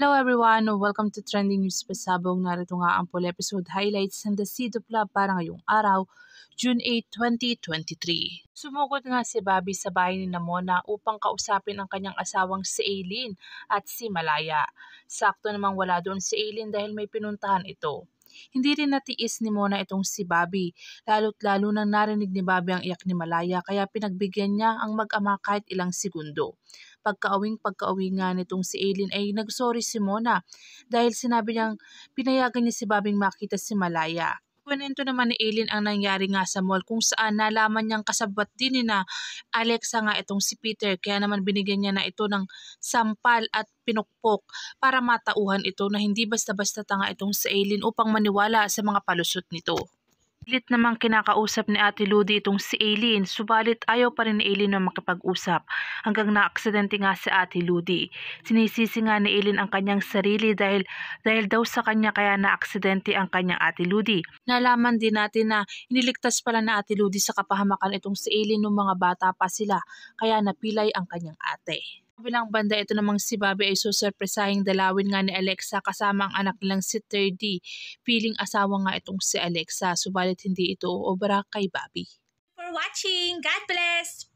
Hello everyone! Welcome to Trending News Pasabog. Narito nga ang full episode highlights ng The Seed of Love para ngayong araw, June 8, 2023. Sumugod nga si Bobby sa bahay ni Namona upang kausapin ang kanyang asawang si Aileen at si Malaya. Sakto namang wala doon si Aileen dahil may pinuntahan ito. Hindi rin natiis ni Mona itong si Bobby, lalo't lalo nang narinig ni Bobby ang iyak ni Malaya kaya pinagbigyan niya ang mag-ama kahit ilang segundo. Pagkaawing pagkauwi nga nitong si Aileen ay nagsorry si Mona dahil sinabi niyang pinayagan niya si Bobby makita si Malaya. Kwento naman ni Aileen ang nangyari nga sa mall kung saan nalaman niyang kasabwat din ni na Alexa nga itong si Peter kaya naman binigyan niya na ito ng sampal at pinukpok para matauhan ito na hindi basta-basta tanga itong si Aileen upang maniwala sa mga palusot nito. Saglit namang kinakausap ni Ate Ludi itong si Aileen, subalit ayaw pa rin ni Aileen na makipag-usap hanggang na naaksidente nga si Ate Ludi. Sinisisi nga ni Aileen ang kanyang sarili dahil, dahil daw sa kanya kaya na naaksidente ang kanyang Ate Ludi. Nalaman din natin na iniligtas pala na Ate Ludi sa kapahamakan itong si Aileen noong mga bata pa sila kaya napilay ang kanyang ate kabilang banda ito namang si Bobby ay susurpresahing dalawin nga ni Alexa kasama ang anak nilang si 3D. Piling asawa nga itong si Alexa subalit hindi ito obra kay Bobby. For watching! God bless!